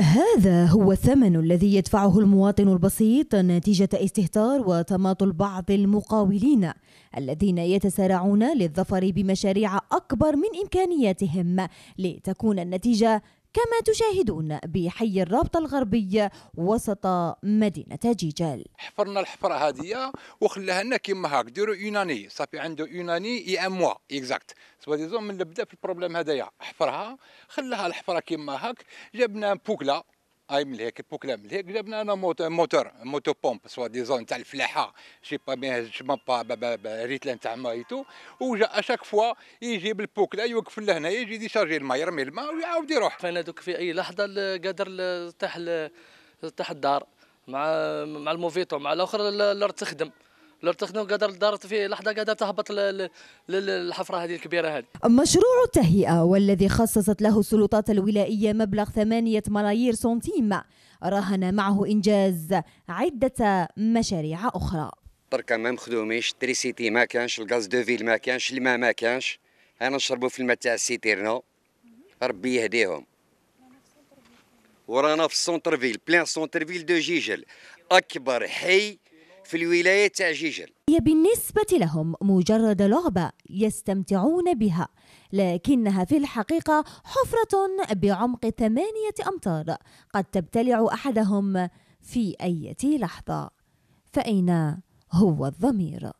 هذا هو الثمن الذي يدفعه المواطن البسيط نتيجة استهتار وتماطل بعض المقاولين الذين يتسارعون للظفر بمشاريع أكبر من إمكانياتهم لتكون النتيجة كما تشاهدون بحي الرابطة الغربي وسط مدينة جيجال حفرنا الحفرة هذه وخلاها لنا كيما هاك ديروا يوناني صافي عنده يوناني اي ام موا اكزاكت سوا ديزون من اللي بدا في البروبليم هذايا حفرها خلاها الحفرة كيما هاك جبنا بوكلا اي ملهيك بوكلا ملهيك جبنا انا موتور موتو بومب سوا ديزون تاع الفلاحه شي با جو مام با ريتلان تاع مايتو وجا اشاك فوا يجيب البوكلا يوقف لهنا يجي يشارجي الماء يرمي الماء ويعاود يروح فانا دوك في اي لحظه قادر تاع تاع الدار مع مع الموفيتو مع الاخر الارض تخدم لورتخنو قدر دارت في لحظه قادر تهبط للحفره هذه الكبيره هذه مشروع التهيئه والذي خصصت له السلطات الولائيه مبلغ ثمانية ملايير سنتيم راهن معه انجاز عده مشاريع اخرى بركه ما مخدوميش سيتي ما كانش الغاز دو فيل ما كانش الماء ما كانش انا نشربوا في الماء تاع السيتيرنو ربي يهديهم ورانا في السونتر فيل بلان سونتر فيل دو جيجل اكبر حي في الولاية تاع جيجل هي بالنسبة لهم مجرد لعبة يستمتعون بها لكنها في الحقيقة حفرة بعمق ثمانية أمتار قد تبتلع أحدهم في أي لحظة فأين هو الضمير؟